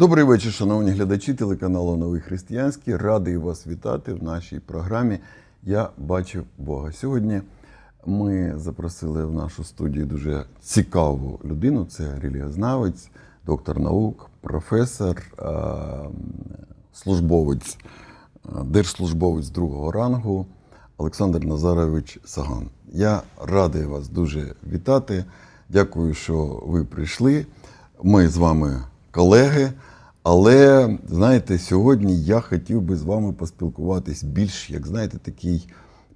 Добрий вечір, шановні глядачі телеканалу Новий Християнський. Радий вас вітати в нашій програмі. Я бачив Бога. Сьогодні ми запросили в нашу студію дуже цікаву людину. Це релігознавець, доктор наук, професор, службовець, держслужбовець другого рангу Олександр Назарович Саган. Я радий вас дуже вітати. Дякую, що ви прийшли. Ми з вами колеги. Але знаєте, сьогодні я хотів би з вами поспілкуватись більш, як знаєте, такий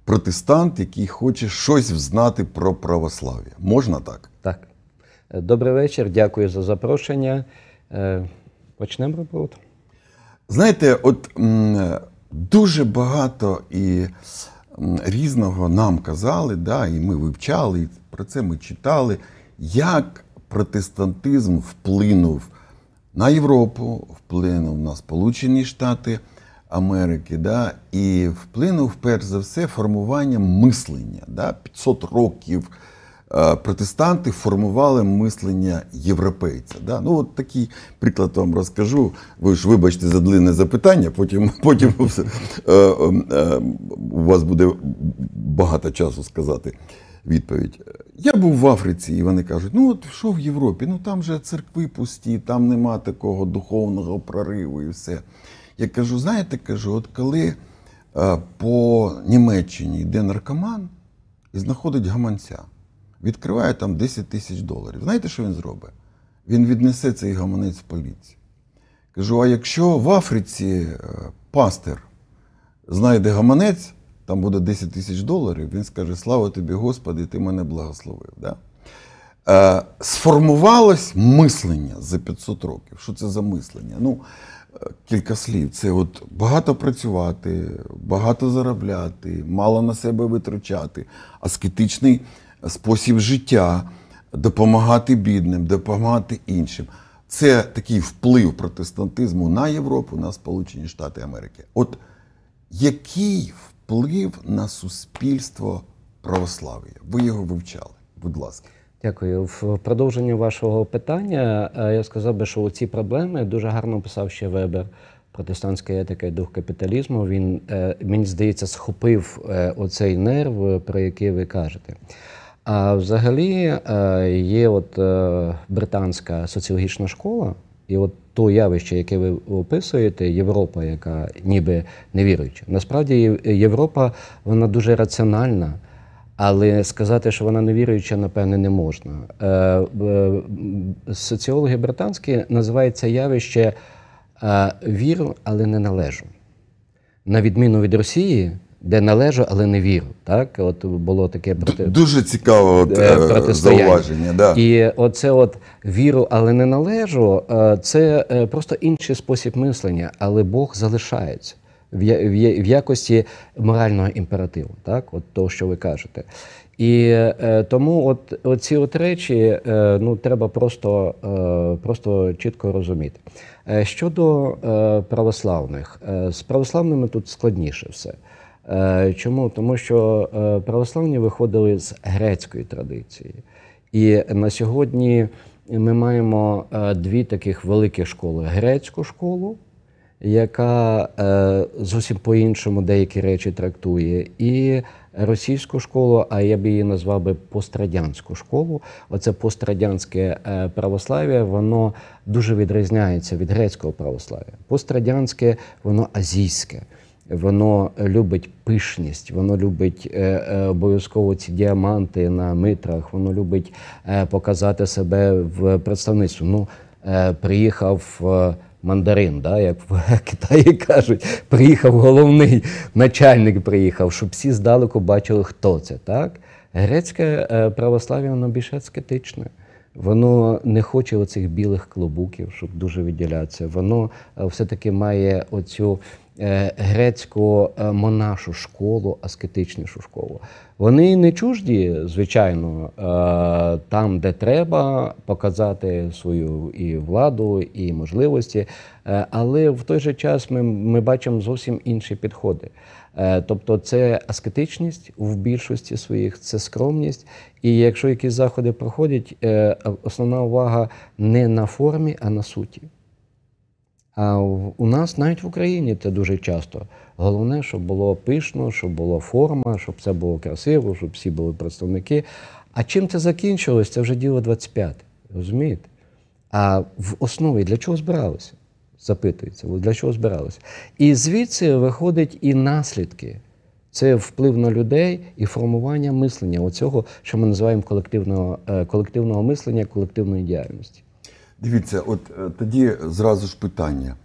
протестант, який хоче щось знати про православ'я. Можна так? Так. Е, добрий вечір, дякую за запрошення. Е, почнемо роботу. Знаєте, от дуже багато і різного нам казали, да, і ми вивчали, і про це ми читали, як протестантизм вплинув на Європу, вплинув на Сполучені Штати Америки. да, І вплинув перш за все формування мислення. Да, 500 років е, протестанти формували мислення європейця. Да. Ну, от такий приклад вам розкажу. Ви ж вибачте за длинне запитання, потім потім е, е, у вас буде багато часу сказати відповідь. Я був в Африці, і вони кажуть, ну от що в Європі? Ну там же церкви пусті, там нема такого духовного прориву і все. Я кажу, знаєте, кажу, от коли е, по Німеччині йде наркоман і знаходить гаманця, відкриває там 10 тисяч доларів. Знаєте, що він зробить? Він віднесе цей гаманець в поліцію. Кажу: а якщо в Африці е, пастир знайде гаманець, там буде 10 тисяч доларів, він скаже: Слава тобі, Господи, ти мене благословив. Да? Е, Сформувалось мислення за 500 років. Що це за мислення? Ну, е, Кілька слів. Це от багато працювати, багато заробляти, мало на себе витрачати, аскетичний спосіб життя, допомагати бідним, допомагати іншим. Це такий вплив протестантизму на Європу, на Сполучені Штати Америки. От який вплив на суспільство православ'я? Ви його вивчали, будь ласка. Дякую. В продовження вашого питання е, я сказав би, що ці проблеми дуже гарно писав ще Вебер. Протестантська етика і дух капіталізму. Він, е, мені здається, схопив е, оцей нерв, про який ви кажете. А взагалі є от британська соціологічна школа, і от то явище, яке ви описуєте, Європа, яка ніби невіруюча. Насправді, Європа вона дуже раціональна, але сказати, що вона невіруюча, напевне, не можна. Е, е, соціологи британські називають це явище е, віру, але не належу. На відміну від Росії де належу, але не вірю. Так, от було таке проти... дуже цікаво. Е, е, зауваження. Да. І оце от віру, але не належу. Е, це просто інший спосіб мислення, але Бог залишається. В якості морального імперативу, так, от того, що ви кажете. І е, тому от, от ці от речі е, ну, треба просто е, просто чітко розуміти. Щодо православних, з православними тут складніше все. Е, чому? Тому що е, православні виходили з грецької традиції. І на сьогодні ми маємо е, дві таких великі школи: грецьку школу, яка зовсім по-іншому деякі речі трактує, і російську школу, а я б її назвав би пострадянську школу. Оце пострадянське православ'я, воно дуже відрізняється від грецького православ'я. Пострадянське, воно азійське. Воно любить пишність, воно любить е, е, обов'язково ці діаманти на митрах, воно любить е, показати себе в представництві. Ну, е, приїхав е, мандарин, да, як в Китаї кажуть, приїхав головний начальник, приїхав, щоб всі здалеку бачили, хто це. так? Грецьке е, православ'я воно більш аскетичне. Воно не хоче оцих білих клобуків, щоб дуже виділятися. Воно е, все-таки має оцю. Е, грецьку е, монашу школу, аскетичнішу школу. Вони не чужді, звичайно, е, там, де треба показати свою і владу, і можливості. Але в той же час ми, ми бачимо зовсім інші підходи. Тобто це аскетичність в більшості своїх, це скромність. І якщо якісь заходи проходять, основна увага не на формі, а на суті. А у нас навіть в Україні це дуже часто. Головне, щоб було пишно, щоб була форма, щоб все було красиво, щоб всі були представники. А чим це закінчилось, це вже діло 25, розумієте? А в основі для чого збиралися? Запитується, для чого збиралися? І звідси виходить і наслідки. Це вплив на людей і формування мислення оцього, що ми називаємо колективного, е, колективного мислення, колективної діяльності. Дивіться, от е, тоді зразу ж питання.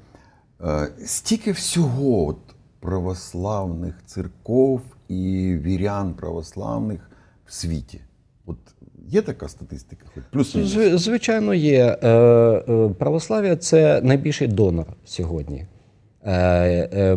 Е, стільки всього от православних церков і вірян православних в світі. От Є така статистика? Плюс Звичайно, є. Е, православ'я це найбільший донор сьогодні.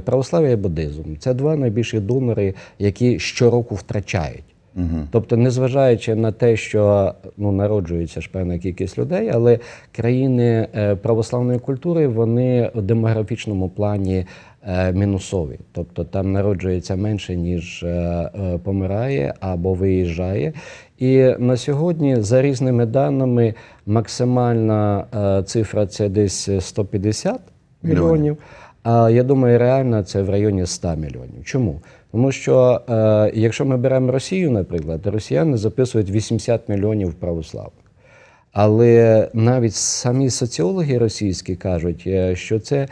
Православ'я і буддизм це два найбільші донори, які щороку втрачають. Угу. Тобто, незважаючи на те, що ну народжується ж певна кількість людей, але країни е, православної культури вони в демографічному плані е, мінусові. Тобто там народжується менше, ніж е, помирає або виїжджає. І на сьогодні, за різними даними, максимальна цифра це десь 150 мільйонів. мільйонів. А я думаю, реально це в районі 100 мільйонів. Чому? Тому що е, якщо ми беремо Росію, наприклад, росіяни записують 80 мільйонів православних. Але навіть самі соціологи російські кажуть, е, що це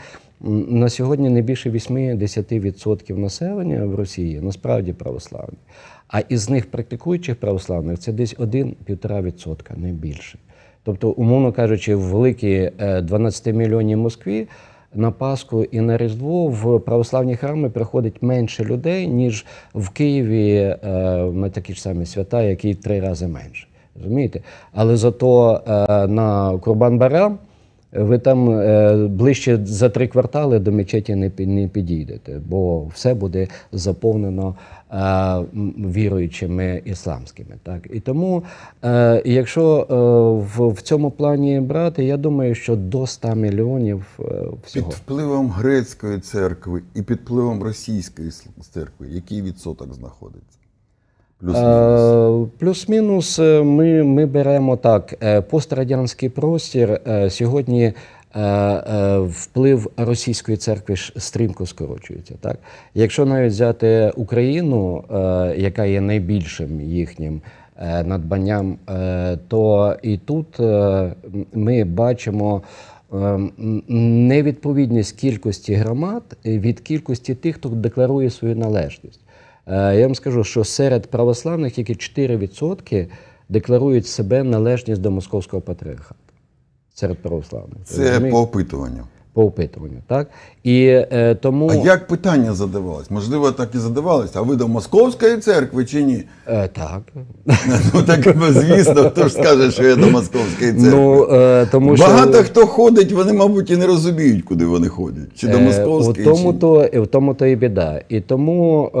на сьогодні не більше 8-10% населення в Росії насправді православні. А із них практикуючих православних це десь 1-1,5%, не більше. Тобто, умовно кажучи, в великій 12 е, мільйонів Москві на Пасху і на Різдво в православні храми приходить менше людей, ніж в Києві е, на такі ж самі свята, які три рази менше. Розумієте? Але зато е, на Курбан Барам ви там е, ближче за три квартали до мечеті не підійдете, бо все буде заповнено е, віруючими ісламськими. Так? І тому, е, якщо в цьому плані брати, я думаю, що до 100 мільйонів всього. Під впливом грецької церкви і під впливом російської церкви, який відсоток знаходиться? Плюс-мінус е, Плюс-мінус е, ми ми беремо так. Е, пострадянський простір сьогодні вплив російської церкви стрімко скорочується. Так, Якщо навіть взяти Україну, яка є найбільшим їхнім надбанням, то і тут ми бачимо. Невідповідність кількості громад від кількості тих, хто декларує свою належність. Е, я вам скажу, що серед православних тільки 4% декларують себе належність до московського патріархату. Серед православних. Це Розуміє? по опитуванню по опитуванню. Так? І, е, тому... А як питання задавалось? Можливо, так і задавалось. А ви до Московської церкви чи ні? Е, Так. Ну так звісно, хто ж скаже, що я до Московської ну, церкви. Ну, е, тому Багато хто ходить, вони, мабуть, і не розуміють, куди вони ходять. Чи до е, Московської. Е, в тому-то в тому то і біда. І тому е,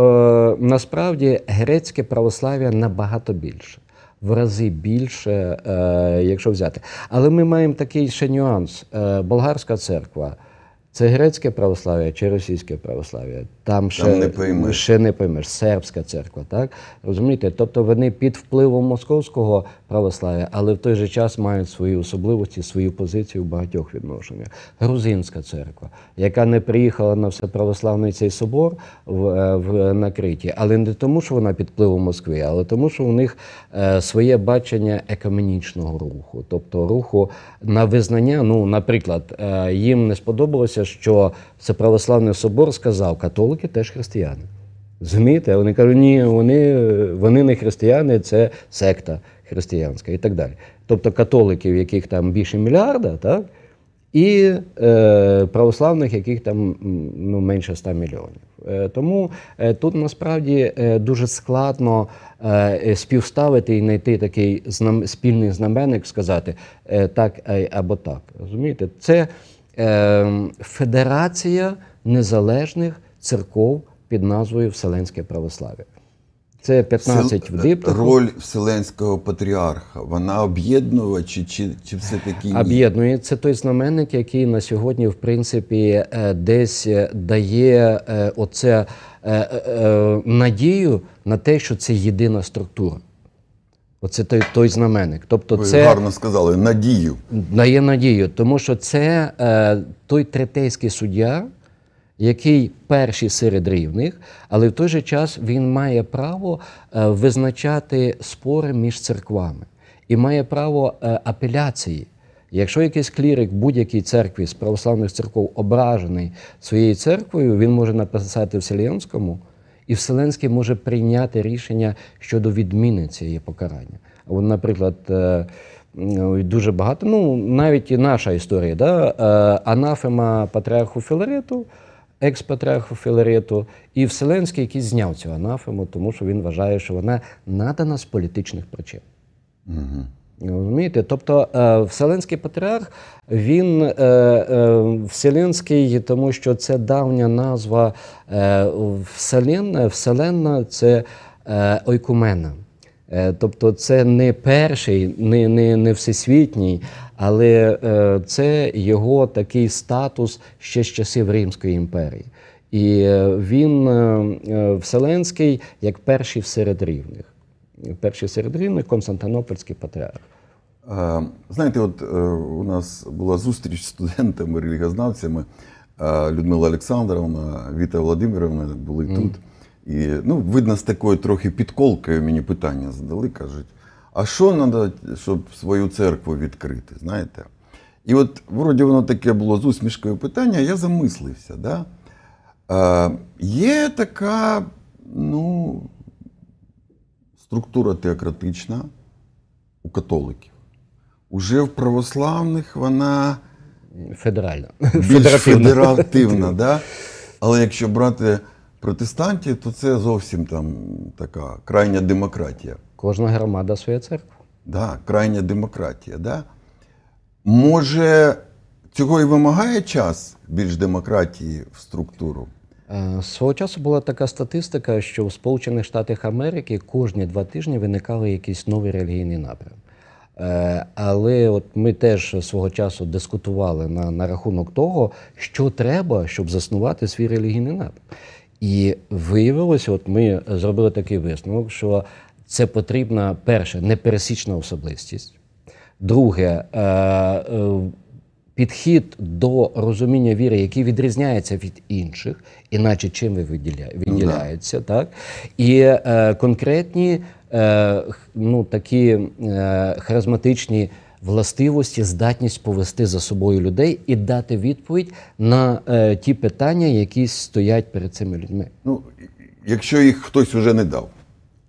насправді грецьке православ'я набагато більше в рази більше, е, якщо взяти. Але ми маємо такий ще нюанс: е, Болгарська церква. Це грецьке православ'я чи російське православ'я? Там ще Там не поймеш. ще не поймеш. сербська церква, так розумієте? Тобто вони під впливом московського православ'я, але в той же час мають свої особливості, свою позицію в багатьох відношеннях. Грузинська церква, яка не приїхала на всеправославний цей собор в, е, в е, на Криті, але не тому, що вона під впливом Москви, але тому, що у них е, своє бачення економічного руху, тобто руху на визнання. Ну, наприклад, е, їм не сподобалося сталося, що це православний собор сказав, католики теж християни. Зумієте? Вони кажуть, ні, вони вони не християни, це секта християнська і так далі. Тобто католиків, яких там більше мільярда, так? І е, православних, яких там ну, менше 100 мільйонів. Е, тому е, тут насправді е, дуже складно е, співставити і знайти такий знам, спільний знаменник, сказати е, так або так. Розумієте, це. Ем, Федерація незалежних церков під назвою Вселенське православ'я. Це 15 в диптиху. Е, роль Вселенського патріарха. Вона об'єднує чи чи, чи все таки об'єднує. Це той знаменник, який на сьогодні, в принципі, е, десь е, дає оце надію на те, що це єдина структура. Оце той той знаменник. Тобто, Ви це гарно сказали надію. Дає надію, тому що це е, той третейський суддя, який перший серед рівних, але в той же час він має право е, визначати спори між церквами і має право е, апеляції. Якщо якийсь клірик в будь-якій церкві з православних церков ображений своєю церквою, він може написати в Вселенському – і Вселенський може прийняти рішення щодо відміни цієї покарання. А от, наприклад, е, дуже багато, ну навіть і наша історія, да? Е, анафема патріарху Філарету, екс-патріарху Філарету, і Вселенський, який зняв цю анафему, тому що він вважає, що вона надана з політичних причин. Угу. Розумієте? Тобто е, Вселенський патріарх, він е, е, Вселенський, тому що це давня назва Вселен, Вселенна це ойкумена. Тобто це не перший, не не, не всесвітній, але це його такий статус ще з часів Римської імперії. І він Вселенський як перший серед рівних. Перший серед рівних Константинопольський патріарх. Е, знаєте, от е, у нас була зустріч з студентами, релігознавцями. Е, Людмила Олександровна, Віта Володимировна були mm. тут. І ну, видно, з такою трохи підколкою мені питання задали. Кажуть, а що треба, щоб свою церкву відкрити? знаєте? І от, вроді, воно таке було з усмішкою питання, я замислився. Да? Е, Є така ну, структура теократична у католиків. Уже в православних вона Федеральна. більш федеративна, да? але якщо брати протестантів, то це зовсім там така крайня демократія. Кожна громада своя церква. Да, крайня демократія. Да? Може, цього і вимагає час більш демократії в структуру? Е, свого часу була така статистика, що в Сполучених Штатах Америки кожні два тижні виникали якісь новий релігійний напрям. Е, але от ми теж свого часу дискутували на на рахунок того, що треба, щоб заснувати свій релігійний напрям. І виявилося, от ми зробили такий висновок, що це потрібна перше непересічна особистість. Друге, е, е, підхід до розуміння віри, який відрізняється від інших, іначе чим ви ну виділяється, так? І конкретні. Е, ну, такі е, харизматичні властивості, здатність повести за собою людей і дати відповідь на е, ті питання, які стоять перед цими людьми. Ну, якщо їх хтось вже не дав.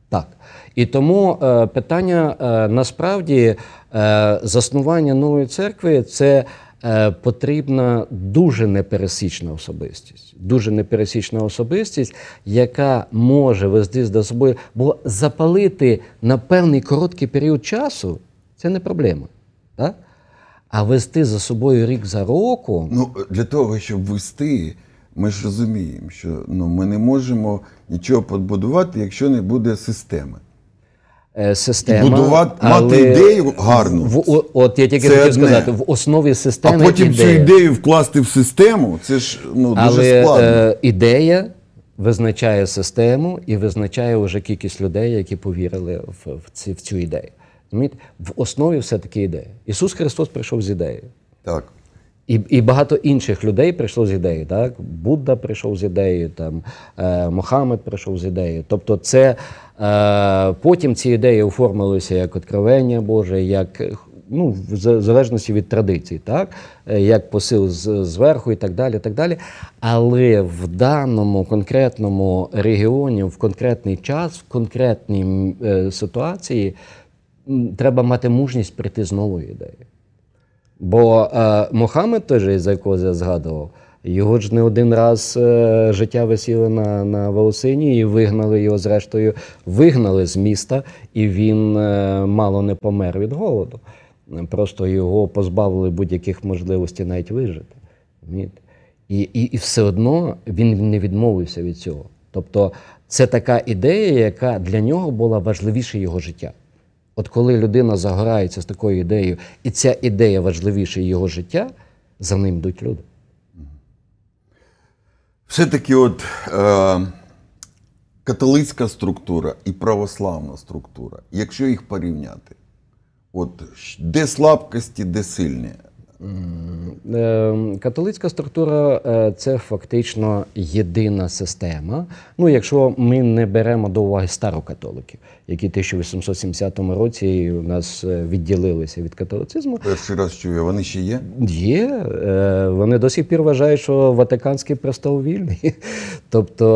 Так. І тому е, питання е, насправді е, заснування нової церкви це Е, потрібна дуже непересічна особистість, дуже непересічна особистість, яка може вести за собою, бо запалити на певний короткий період часу це не проблема. Так? А вести за собою рік за роком. Ну для того, щоб вести, ми ж розуміємо, що ну ми не можемо нічого побудувати, якщо не буде системи. Е, система. Будувати мати ідею гарну. В, от я тільки хотів сказати, в основі системи. А потім ідея. цю ідею вкласти в систему, це ж ну, Але, дуже складно. Е, ідея визначає систему і визначає вже кількість людей, які повірили в, в, ці, в цю ідею. В основі все-таки ідея. Ісус Христос прийшов з ідеєю. Так. І і багато інших людей прийшло з ідеї. Так? Будда прийшов з ідеєю, там, е, Мохаммед прийшов з ідеєю. Тобто, це е, потім ці ідеї оформилися як откровення Боже, як ну, в залежності від традицій, так? Е, як посил з, зверху і так далі. так далі. Але в даному конкретному регіоні, в конкретний час, в конкретній е, ситуації треба мати мужність прийти з новою ідеєю. Бо е, Мохамед, той, за якого я згадував, його ж не один раз е, життя висіло на на волосині і вигнали його, зрештою, вигнали з міста, і він е, мало не помер від голоду. Просто його позбавили будь-яких можливостей навіть вижити. І, і, І все одно він не відмовився від цього. Тобто, це така ідея, яка для нього була важливіше його життя. От коли людина загорається з такою ідеєю, і ця ідея важливіша його життя, за ним йдуть люди. Все-таки от е, католицька структура і православна структура, якщо їх порівняти, от де слабкості, де сильні. Ем, католицька структура е, це фактично єдина система. Ну, якщо ми не беремо до уваги старокатоликів, які в 1870 році у нас е, відділилися від католицизму. Перший раз чую, вони ще є? Є. Е, вони до сих пір вважають, що Ватиканський престол вільний. Тобто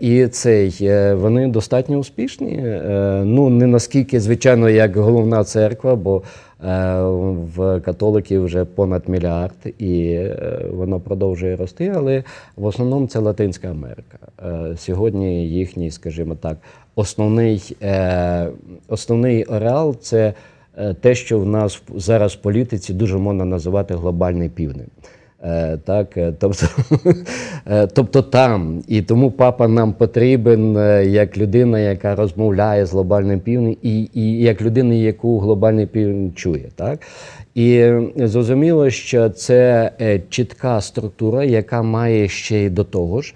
і цей вони достатньо успішні. Ну не наскільки, звичайно, як головна церква, бо Е, в католиків вже понад мільярд, і е, воно продовжує рости. Але в основному це Латинська Америка. Е, сьогодні їхній, скажімо так, основний, основний ареал це те, що в нас зараз в політиці дуже можна називати глобальний південь. Е, так, е, Тобто е, тобто там. І тому папа нам потрібен як людина, яка розмовляє з глобальним півнем, і і як людина, яку глобальний півень чує. Так? І зрозуміло, що це чітка структура, яка має ще й до того ж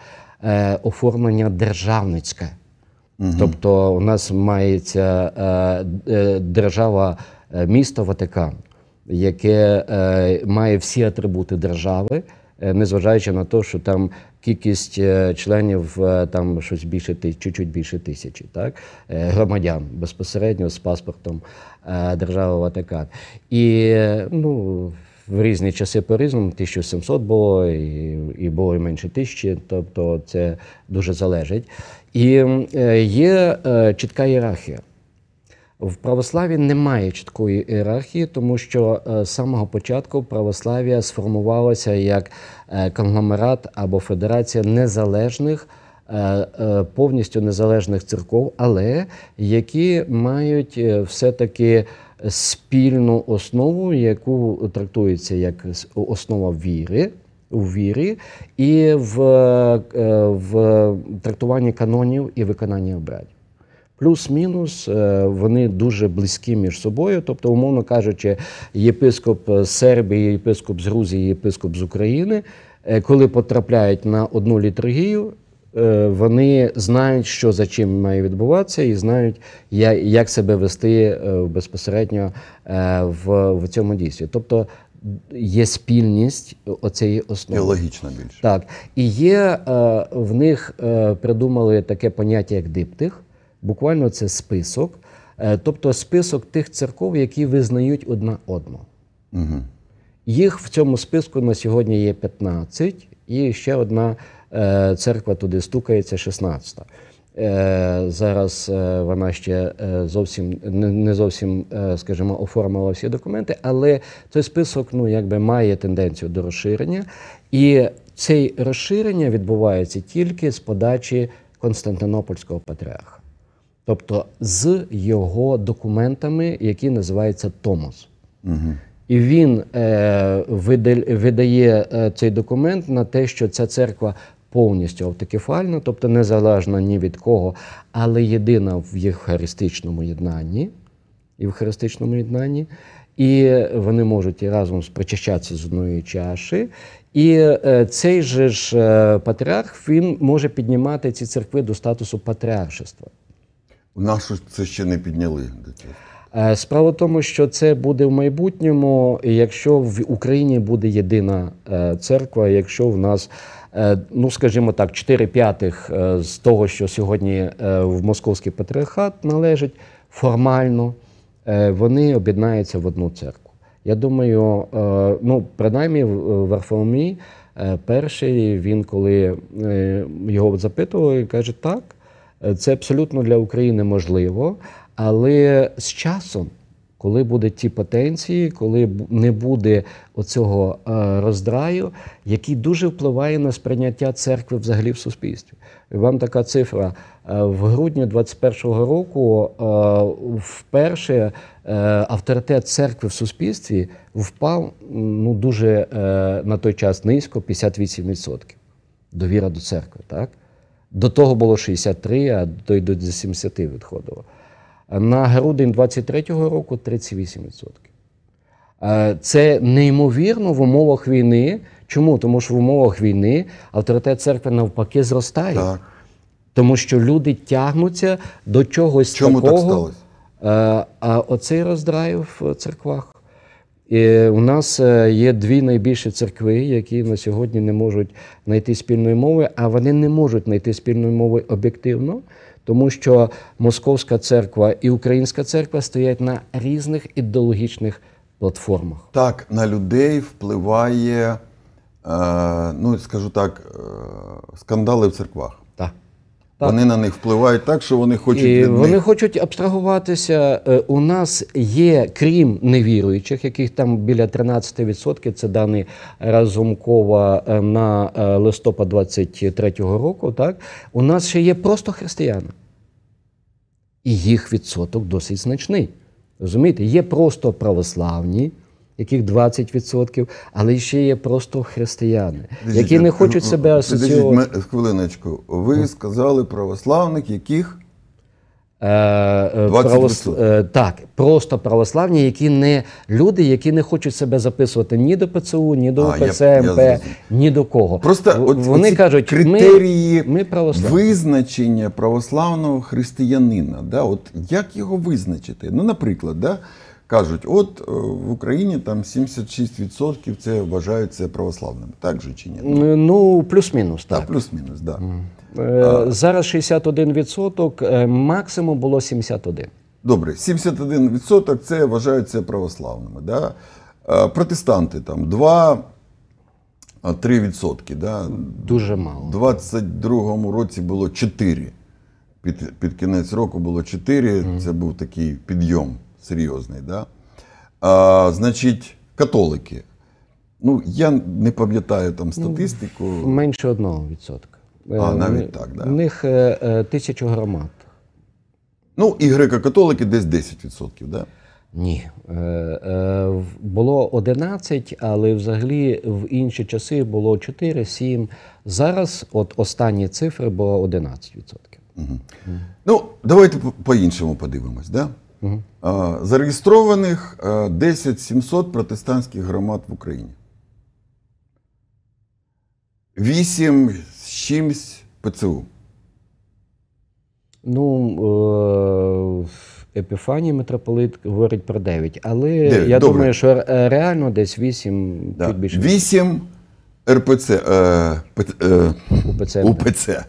оформлення державницьке. Угу. Тобто у нас мається держава місто Ватикан яке е, має всі атрибути держави, е, незважаючи на те, що там кількість е, членів е, там щось більше чуть-чуть більше тисячі, так е, громадян безпосередньо з паспортом е, держави Ватикан. І ну. В різні часи по різному 1700 було і і було і менше тисячі, тобто це дуже залежить. І е, є е, чітка ієрархія. В православі немає чіткої ієрархії, тому що е, з самого початку православ'я сформувалося як е, конгломерат або федерація незалежних. Е, повністю незалежних церков, але які мають все-таки спільну основу, яку трактується як основа віри у вірі, і в, в трактуванні канонів і виконанні обрядів. Плюс-мінус е, вони дуже близькі між собою. Тобто, умовно кажучи, єпископ з е, Сербії, єпископ з Грузії, єпископ з України, е, коли потрапляють на одну літургію, вони знають, що за чим має відбуватися, і знають, як себе вести безпосередньо в цьому дійстві. Тобто є спільність оцеї основи. логічна більше. Так. І є в них придумали таке поняття, як диптих. Буквально це список, е, тобто список тих церков, які визнають одна одну. Угу. Їх в цьому списку на сьогодні є 15, і ще одна е, церква туди стукається 16. Е, зараз вона ще зовсім не зовсім, скажімо, оформила всі документи, але цей список ну, якби має тенденцію до розширення. І це розширення відбувається тільки з подачі Константинопольського патріарха тобто з його документами, які називаються Томос. Угу. І він е, видає е, цей документ на те, що ця церква повністю автокефальна, тобто незалежна ні від кого, але єдина в євхаристичному єднанні. Євхаристичному єднанні. І вони можуть і разом причащатися з одної чаші. І е, цей же ж е, патріарх він може піднімати ці церкви до статусу патріаршества. Нашу це ще не підняли до цього. Е, справа в тому, що це буде в майбутньому, якщо в Україні буде єдина е, церква, якщо в нас, е, ну скажімо так, 4 п'ятих з того, що сьогодні в Московський патріархат належить, формально вони об'єднаються в одну церкву. Я думаю, ну принаймні в Варфоломії перший він, коли його запитували, каже так. Е, це абсолютно для України можливо, але з часом. Коли будуть ті потенції, коли не буде оцього е, роздраю, який дуже впливає на сприйняття церкви взагалі в суспільстві. Вам така цифра е, в грудні 21-го року вперше авторитет церкви в суспільстві впав ну дуже на той час низько 58%. Довіра до церкви, так. До того було 63, а то й до 70 відходило. На грудень 23-го року 38%. Е, це неймовірно в умовах війни. Чому? Тому що в умовах війни авторитет церкви навпаки зростає. Так. Тому що люди тягнуться до чогось Чому такого. Чому так сталося? Е, а оцей роздрай в церквах. І У нас е, є дві найбільші церкви, які на сьогодні не можуть знайти спільної мови, а вони не можуть знайти спільної мови об'єктивно, тому що Московська церква і Українська церква стоять на різних ідеологічних платформах. Так, на людей впливає, е, ну скажу так, е, скандали в церквах. Так. Вони на них впливають так, що вони хочуть від вони них. хочуть абстрагуватися. Е, у нас є, крім невіруючих, яких там біля 13%, це дані разумкова е, на е, листопад 23-го року. Так у нас ще є просто християни, і їх відсоток досить значний. Розумієте, є просто православні яких 20%, але ще є просто християни, Дивіться, які не хочуть себе асоціювати. Дивіться, хвилиночку. Ви сказали православних, яких 20%. Е, е, Православ... Е, так, просто православні, які не люди, які не хочуть себе записувати ні до ПЦУ, ні до УПЦ ні до кого. Просто вони кажуть, критерії ми, ми визначення православного християнина. Да? От Як його визначити? Ну, наприклад, да? кажуть, от е, в Україні там 76% це вважаються православними, так же чи ні? Ну плюс-мінус, так. так плюс-мінус, так. Е, зараз 61%, е, максимум було 71%. Добре, 71% це вважаються православними. Да? Протестанти там 2. 3%. Да? Дуже мало. У 22-му році було 4. Під під кінець року було 4. Mm. Це був такий підйом серйозний. Да? А, Значить, католики. Ну, я не пам'ятаю там статистику. Менше 1%. А, навіть так, да. У них тисячу громад. Ну, і греко-католики десь 10%, так? Да? Ні. Було 11, але взагалі в інші часи було 4-7. Зараз от останні цифри було 11%. Угу. Ну, давайте по-іншому подивимось, так? Да? Е, зареєстрованих 10700 е, протестантських громад в Україні. 8 з чимсь ПЦУ. Ну, е, Епіфаній митрополит говорить про 9. Але 9, я добре. думаю, що реально десь 8 да. чуть більше. 8 РПЦ. Е, е, УПЦ. УПЦ,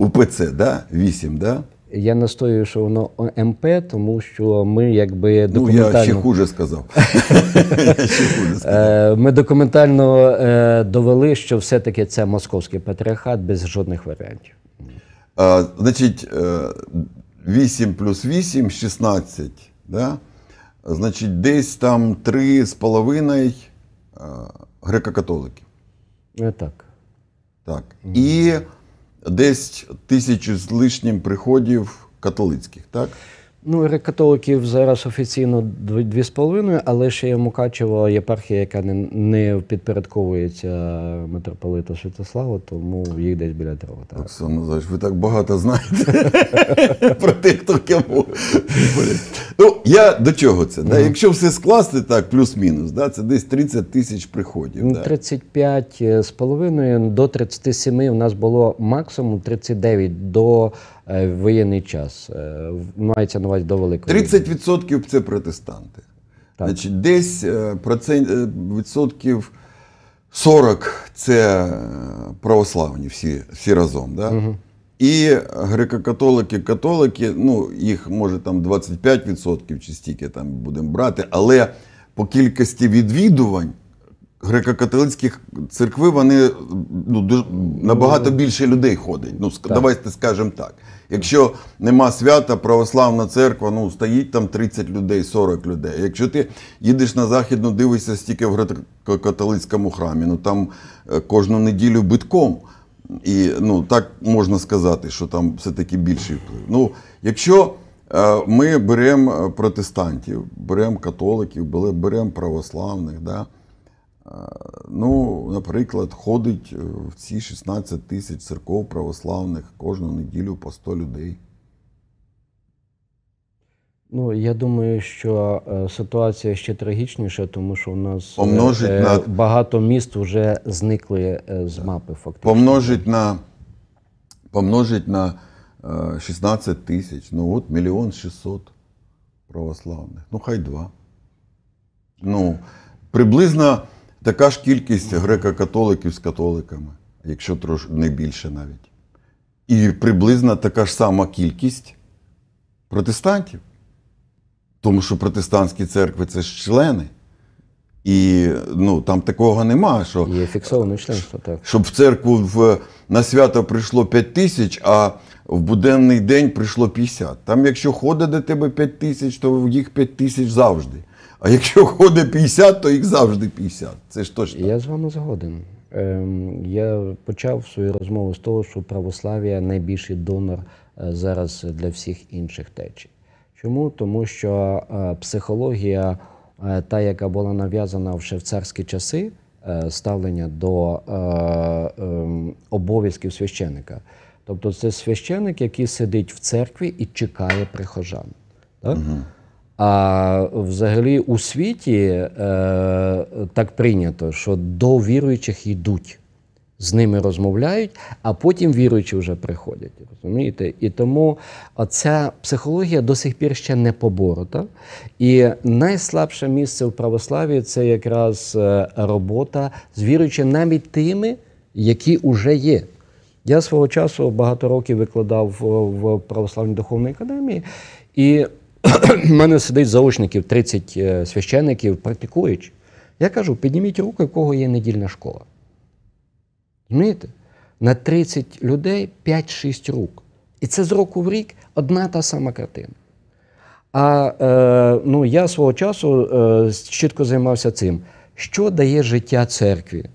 УПЦ, да? 8, да? Я настоюю, що воно МП, тому що ми якби документально... Ну, я ще хуже е, сказав. Ми документально е, довели, що все-таки це московський патріархат без жодних варіантів. А, Значить, 8 е, плюс 8 16. Да? Значить, десь там 3,5 греко-католики. Так. Так. І десь тисячу з лишнім приходів католицьких, так? Ну, рекатоликів зараз офіційно 2,5, але ще є Мукачево єпархія, яка не не підпорядковується митрополиту Святославу, тому їх десь біля трьох. Так. Оксана, знаєш, ви так багато знаєте про тих, хто кому. Ну, я до чого це? Да? Якщо все скласти так, плюс-мінус, да? це десь 30 тисяч приходів. Ну, да? 35 з половиною до 37 у нас було максимум 39 до в е, воєнний час. Е, мається на увазі до великої. 30% це протестанти. Так. Значить, Десь е, процент, відсотків 40 це православні всі всі разом. Да? Угу. І греко-католики, католики, ну їх може там 25% чи стільки там будемо брати, але по кількості відвідувань греко-католицькі церкви вони ну, набагато ну, більше людей ходить. Ну, так. Давайте скажемо так. Якщо нема свята, православна церква, ну стоїть там 30 людей, 40 людей. Якщо ти їдеш на західну, дивишся стільки в греко-католицькому храмі, ну там е, кожну неділю битком. І ну, так можна сказати, що там все-таки більший вплив. Ну, Якщо е, ми беремо е, протестантів, беремо католиків, беремо православних, да, Ну, Наприклад, ходить е, в ці 16 тисяч церков православних кожну неділю по 100 людей. Ну, я думаю, що е, ситуація ще трагічніша, тому що у нас е, Помножить на... багато міст вже зникли з мапи фактично. Помножить на помножить на 16 тисяч. Ну от мільйон 600 православних. Ну, хай два. Ну, приблизно. Така ж кількість греко-католиків з католиками, якщо трошки не більше навіть. І приблизно така ж сама кількість протестантів. Тому що протестантські церкви це ж члени. І ну, там такого нема. Що, Є фіксоване членство, так. Щоб в церкву в, на свято прийшло 5 тисяч, а в буденний день прийшло 50. Там, якщо ходить до тебе 5 тисяч, то їх 5 тисяч завжди. А якщо ходить 50, то їх завжди 50. Це ж точно. Я з вами згоден. Ем, я почав свою розмову з того, що православ'я найбільший донор е, зараз для всіх інших течій. Чому? Тому що е, психологія, е, та, яка була нав'язана ще в царські часи, ставлення до ем, обов'язків священика. Тобто це священик, який сидить в церкві і чекає прихожан. Так? Угу. А взагалі у світі е, так прийнято, що до віруючих йдуть, з ними розмовляють, а потім віруючі вже приходять. розумієте? І тому ця психологія до сих пір ще не поборота. І найслабше місце в православі це якраз е, робота з віруючими навіть тими, які вже є. Я свого часу багато років викладав в православній духовній академії. і у мене сидить заочників 30 е, священників, практикуючи. Я кажу, підніміть руку, у кого є недільна школа. Розумієте? На 30 людей 5-6 рук. І це з року в рік одна та сама картина. А е, ну, я свого часу е, чітко займався цим, що дає життя церкві?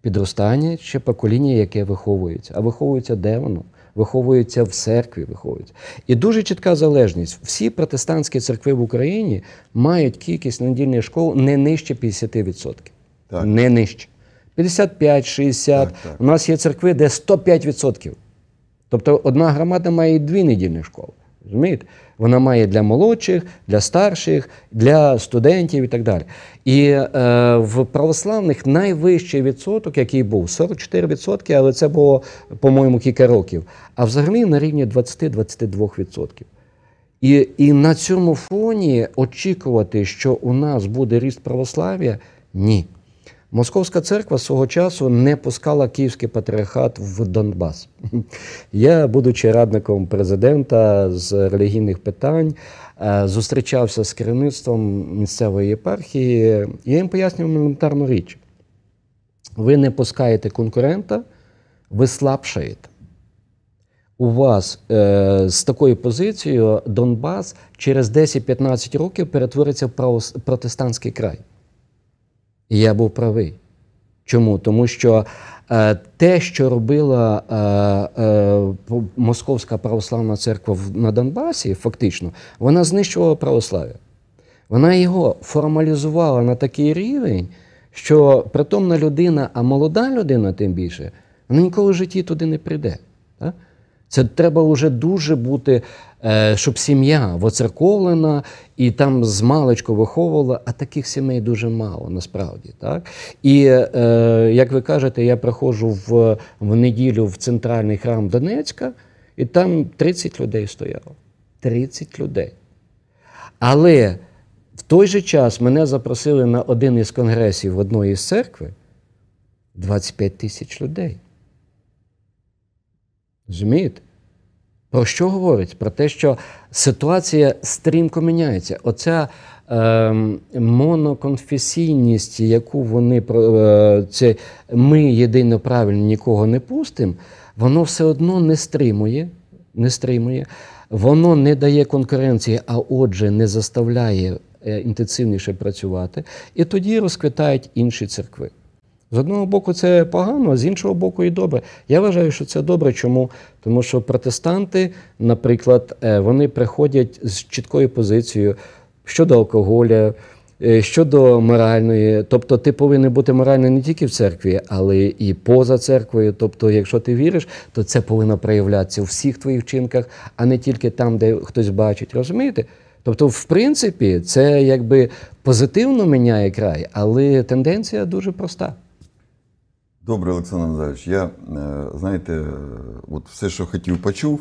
Підростання чи покоління, яке виховується. А виховується де воно? виховуються в церкві, виховуються. І дуже чітка залежність. Всі протестантські церкви в Україні мають кількість недільних школ не нижче 50%. Так. Не нижче. 55, 60. Так, так. У нас є церкви, де 105%. Тобто одна громада має дві недільні школи розумієте? Вона має для молодших, для старших, для студентів і так далі. І е, в православних найвищий відсоток, який був 44%, але це було, по-моєму, кілька років. А взагалі на рівні 20-22%. І, І на цьому фоні очікувати, що у нас буде ріст православ'я, ні. Московська церква свого часу не пускала Київський патріархат в Донбас. Я, будучи радником президента з релігійних питань, е, зустрічався з керівництвом місцевої єпархії. Я їм пояснював елементарну річ: ви не пускаєте конкурента, ви слабшаєте. У вас е, з такою позицією Донбас через 10-15 років перетвориться в протестантський край. І я був правий. Чому? Тому що е, те, що робила е, е, Московська православна церква на Донбасі, фактично, вона знищувала православ'я. Вона його формалізувала на такий рівень, що притомна людина, а молода людина, тим більше, вона ніколи в житті туди не прийде. Це треба вже дуже бути, е, щоб сім'я воцерковлена і там з маличку виховувала, а таких сімей дуже мало насправді. так? І е, як ви кажете, я приходжу в, в неділю в центральний храм Донецька, і там 30 людей стояло. 30 людей. Але в той же час мене запросили на один із конгресів в одної з церкви 25 тисяч людей. Зумієте? Про що говорить? Про те, що ситуація стрімко міняється. Оця е, моноконфесійність, яку вони е, це ми єдино правильно нікого не пустимо, воно все одно не стримує, не стримує, воно не дає конкуренції, а отже, не заставляє е, інтенсивніше працювати. І тоді розквітають інші церкви. З одного боку, це погано, а з іншого боку, і добре. Я вважаю, що це добре. Чому? Тому що протестанти, наприклад, е, вони приходять з чіткою позицією щодо алкоголя, е, щодо моральної. Тобто, ти повинен бути моральний не тільки в церкві, але і поза церквою. Тобто, якщо ти віриш, то це повинно проявлятися у всіх твоїх вчинках, а не тільки там, де хтось бачить. Розумієте? Тобто, в принципі, це якби позитивно міняє край, але тенденція дуже проста. Добре, Олександр Назарович, я е, знаєте, от все, що хотів, почув.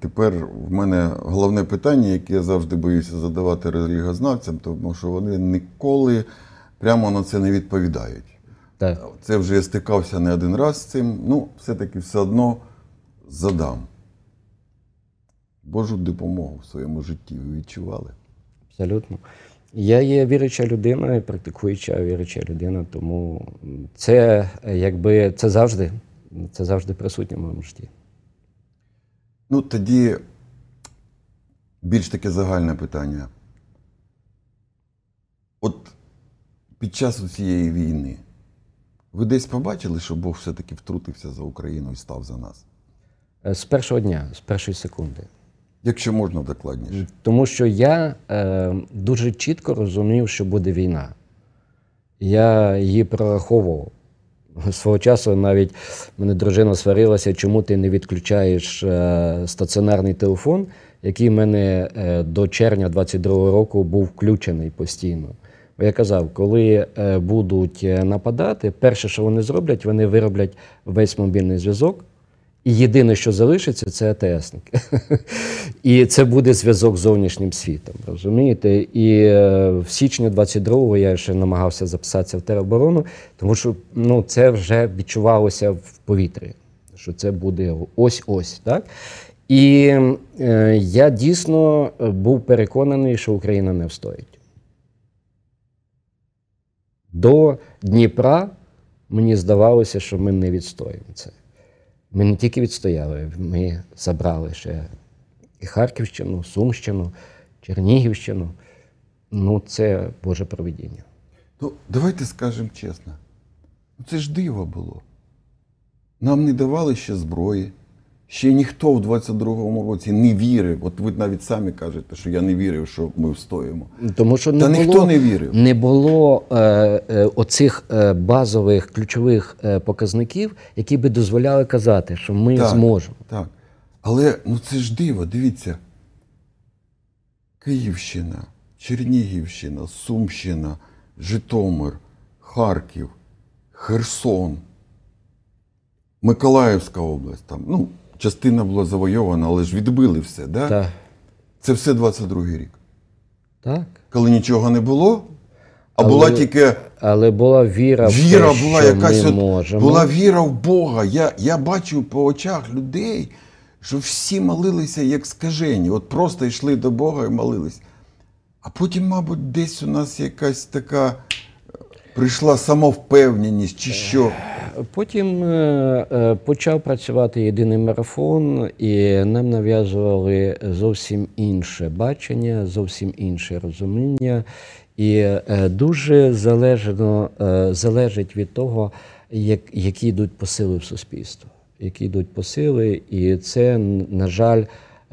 Тепер в мене головне питання, яке я завжди боюся задавати релігознавцям, тому що вони ніколи прямо на це не відповідають. Так. Це вже я стикався не один раз з цим. Ну, все-таки все одно задам. Божу допомогу в своєму житті. Ви відчували? Абсолютно. Я є віруюча людина і практикуюча віруюча людина, тому це якби це завжди це завжди присутнє в моєму житті. Ну, тоді більш таке загальне питання. От під час цієї війни ви десь побачили, що Бог все-таки втрутився за Україну і став за нас? Е, з першого дня, з першої секунди. Якщо можна докладніше, тому що я е, дуже чітко розумів, що буде війна. Я її прораховував. Свого часу навіть мене дружина сварилася, чому ти не відключаєш е, стаціонарний телефон, який в мене е, до червня 22-го року був включений постійно. Бо я казав, коли е, будуть е, нападати, перше, що вони зроблять, вони вироблять весь мобільний зв'язок. І єдине, що залишиться, це АТСники. І це буде зв'язок з зовнішнім світом. Розумієте? І е, в січні 22-го я ще намагався записатися в тероборону, тому що ну, це вже відчувалося в повітрі, що це буде ось-ось. так? І е, я дійсно е, був переконаний, що Україна не встоїть. До Дніпра мені здавалося, що ми не відстоїмо це. Ми не тільки відстояли, ми забрали ще і Харківщину, Сумщину, Чернігівщину. Ну, це Боже провидіння. Ну, давайте скажемо чесно. Це ж диво було. Нам не давали ще зброї. Ще ніхто в 22-му році не вірив. От ви навіть самі кажете, що я не вірив, що ми встоїмо. Тому що не Та було, ніхто не вірив. Не було е, е, оцих е, базових ключових е, показників, які би дозволяли казати, що ми так, зможемо. Так. Але ну це ж диво, дивіться. Київщина, Чернігівщина, Сумщина, Житомир, Харків, Херсон, Миколаївська область там. ну, частина була завойована, але ж відбили все. Да? Так. Це все 22-й рік. Так. Коли нічого не було, а але, була тільки. Але була віра в віра те, була що якась ми от, можемо. була віра в Бога. Я я бачив по очах людей, що всі молилися як скажені. От просто йшли до Бога і молились. А потім, мабуть, десь у нас якась така. Прийшла самовпевненість чи е, що? Потім е, е, почав працювати єдиний марафон, і нам нав'язували зовсім інше бачення, зовсім інше розуміння. І дуже залежно, залежить від того, як, які йдуть посили в суспільство, які йдуть посили, і це, на жаль,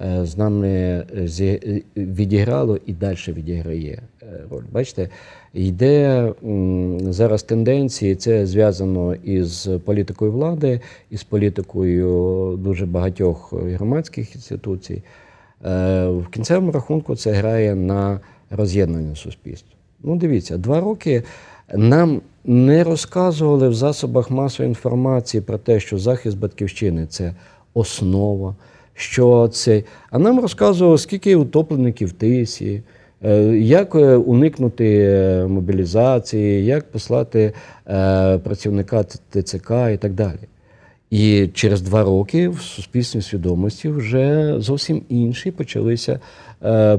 Е, з нами е, е, відіграло і далі відіграє роль. Бачите, йде зараз тенденції, це зв'язано із політикою влади, із політикою дуже багатьох громадських інституцій. В кінцевому рахунку це грає на роз'єднання суспільства. Ну, дивіться, два роки нам не розказували в засобах масової інформації про те, що захист батьківщини це основа що це. А нам розказували, скільки утопленників тисі, е, як е, уникнути е, мобілізації, як послати працівника ТЦК і так далі. І через два роки в суспільстві свідомості вже зовсім інші почалися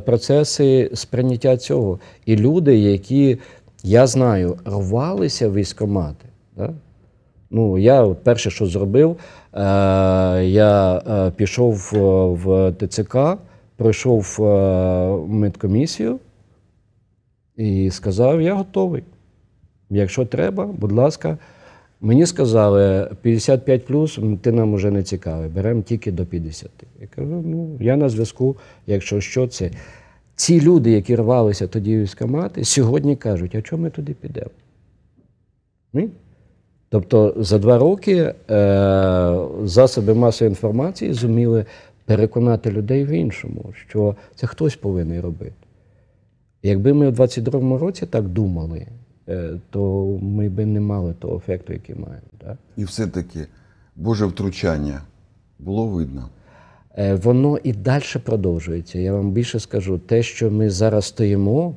процеси сприйняття цього. І люди, які, я знаю, рвалися військкомати. Да? Ну, Я от перше, що зробив, Е, я е, пішов е, в ТЦК, пройшов медкомісію і сказав: я готовий. Якщо треба, будь ласка, мені сказали 55 плюс, ти нам уже не цікавий, беремо тільки до 50. Я кажу, ну я на зв'язку, якщо що це. Ці люди, які рвалися тоді військомати, сьогодні кажуть, а чому ми туди підемо? Тобто за два роки е, засоби масової інформації зуміли переконати людей в іншому, що це хтось повинен робити. Якби ми у 22-му році так думали, е, то ми би не мали того ефекту, який маємо. Так? І все-таки Боже втручання було видно. Е, воно і далі продовжується. Я вам більше скажу, те, що ми зараз стоїмо,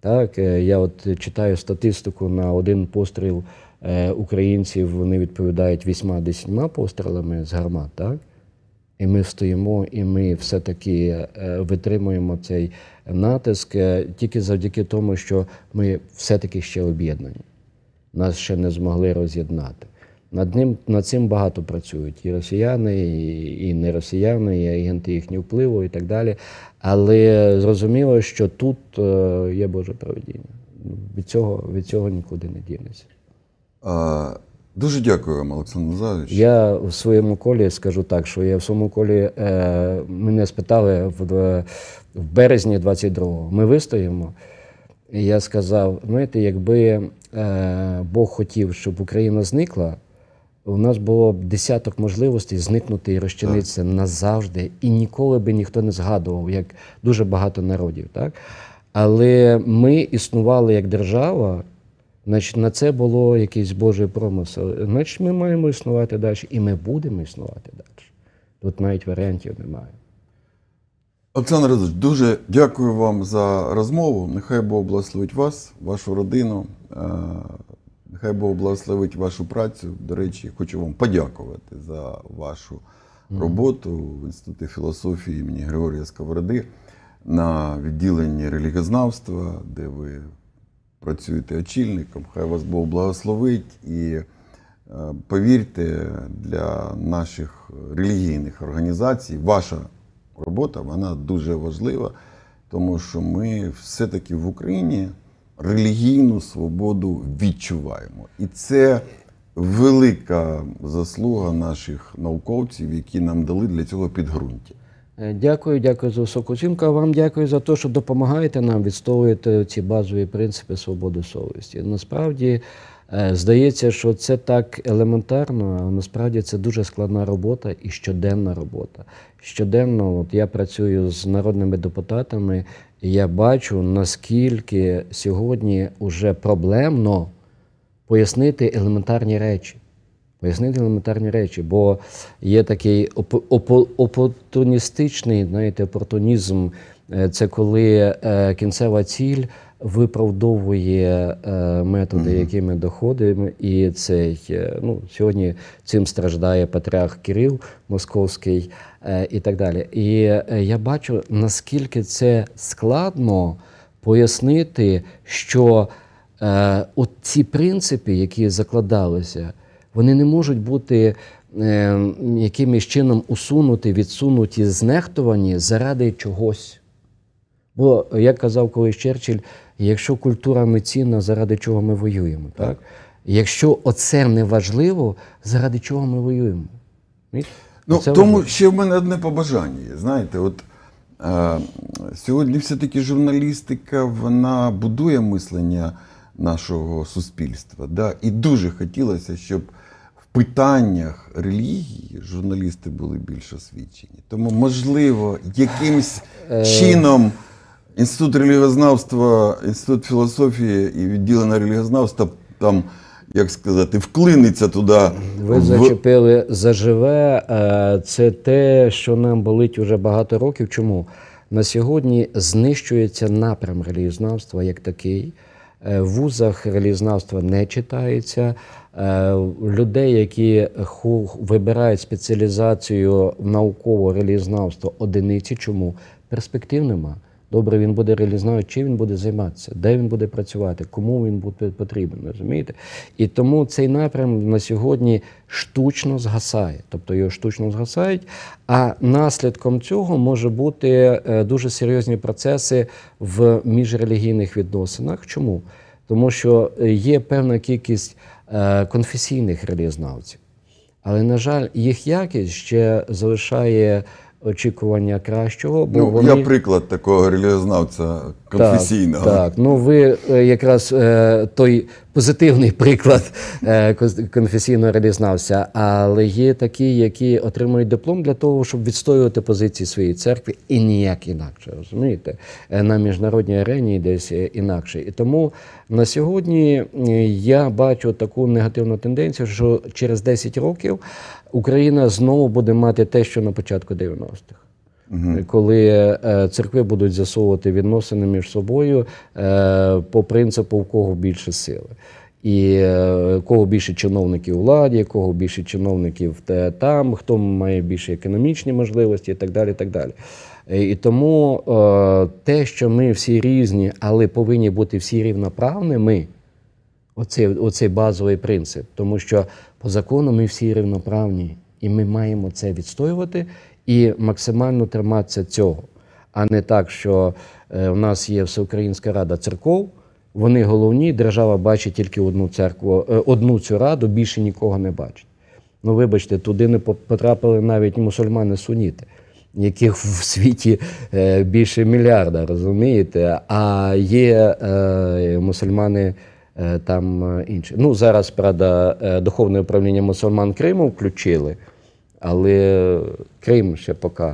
так, е, я от читаю статистику на один постріл. Е, українців вони відповідають вісьма-десятьма пострілами з гармат, так? І ми стоїмо, і ми все-таки е, витримуємо цей натиск е, тільки завдяки тому, що ми все-таки ще об'єднані. Нас ще не змогли роз'єднати. Над ним над цим багато працюють і росіяни, і, і не росіяни, і агенти їхнього впливу, і так далі. Але зрозуміло, що тут є Боже проведіння. Від цього від цього нікуди не дінеться. Дуже дякую вам, Олександр Назарович. Я в своєму колі скажу так, що я в своєму колі е, мене спитали в, в березні 22-го. Ми вистоїмо. І я сказав: знаєте, якби е, Бог хотів, щоб Україна зникла, у нас було б десяток можливостей зникнути і розчинитися так. назавжди. І ніколи би ніхто не згадував, як дуже багато народів. Так? Але ми існували як держава. Значить, на це було якийсь Божий промисел. Значить, ми маємо існувати далі, і ми будемо існувати далі. Тут навіть варіантів немає. Олександр Резович, дуже дякую вам за розмову. Нехай Бог благословить вас, вашу родину. Е, нехай Бог благословить вашу працю. До речі, хочу вам подякувати за вашу роботу в Інституті філософії імені Григорія Сковороди на відділенні релігізнавства, де ви працюєте очільником, хай вас Бог благословить. І е, повірте, для наших релігійних організацій ваша робота вона дуже важлива, тому що ми все-таки в Україні релігійну свободу відчуваємо. І це велика заслуга наших науковців, які нам дали для цього підґрунтя. Е, дякую, дякую за високу оцінку. а Вам дякую за те, що допомагаєте нам відстоювати ці базові принципи свободи совісті. Насправді е, здається, що це так елементарно, а насправді це дуже складна робота і щоденна робота. Щоденно, от я працюю з народними депутатами, і я бачу, наскільки сьогодні вже проблемно пояснити елементарні речі. Вияснити елементарні речі, бо є такий опортуністичний, знаєте, опортунізм е, це коли е, кінцева ціль виправдовує е, методи, угу. які ми доходимо, і цей ну сьогодні цим страждає патріарх Кирил Московський і так далі. І я бачу наскільки це складно пояснити, що от ці принципи, які закладалися вони не можуть бути е, якимось чином усунуті, відсунуті, знехтувані заради чогось. Бо, як казав колись Черчилль, якщо культура ми цінна, заради чого ми воюємо? Так? так? Якщо оце не важливо, заради чого ми воюємо? Ну, Тому важливо. ще в мене одне побажання. Знаєте, от е, сьогодні все-таки журналістика вона будує мислення нашого суспільства. Да? І дуже хотілося, щоб питаннях релігії журналісти були більш освічені. Тому, можливо, якимсь е, чином інститут релігознавства, інститут філософії і відділення релігознавства там. Як сказати, вклиниться туди. Ви зачепили заживе. Е, це те, що нам болить уже багато років. Чому на сьогодні знищується напрям релігізнавства як такий? Е, в вузах релігізнавства не читається. Е, людей, які вибирають спеціалізацію науково релізнавства одиниці. Чому перспектив нема? Добре, він буде релізною, чим він буде займатися, де він буде працювати, кому він буде потрібен, розумієте? І тому цей напрям на сьогодні штучно згасає, тобто його штучно згасають. А наслідком цього може бути е, дуже серйозні процеси в міжрелігійних відносинах. Чому? Тому що е, є певна кількість Е, конфесійних релізнавців. Але, на жаль, їх якість ще залишає очікування кращого. Бо ну, вони... Я приклад такого релігізнавця конфесійного. Так, так. ну ви е, якраз е, той позитивний приклад е, конфесійного релігізнавця, але є такі, які отримують диплом для того, щоб відстоювати позиції своєї церкви і ніяк інакше, розумієте, на міжнародній арені десь інакше. І тому на сьогодні я бачу таку негативну тенденцію, що через 10 років Україна знову буде мати те, що на початку 90-х. Угу. Коли е, церкви будуть з'ясовувати відносини між собою е, по принципу в кого більше сили. І е, кого більше чиновників у владі, кого більше чиновників там, хто має більше економічні можливості, і так далі. І так далі. І тому те, що ми всі різні, але повинні бути всі рівноправними, Оцей, оцей базовий принцип. Тому що по закону ми всі рівноправні, і ми маємо це відстоювати і максимально триматися цього, а не так, що е, в нас є Всеукраїнська рада церков. Вони головні, держава бачить тільки одну церкву, е, одну цю раду, більше нікого не бачить. Ну, вибачте, туди не потрапили навіть мусульмани-суніти, яких в світі е, більше мільярда, розумієте? А є мусульмани. Е, там е, інше. Ну зараз правда, е, духовне управління мусульман Криму включили, але Крим ще поки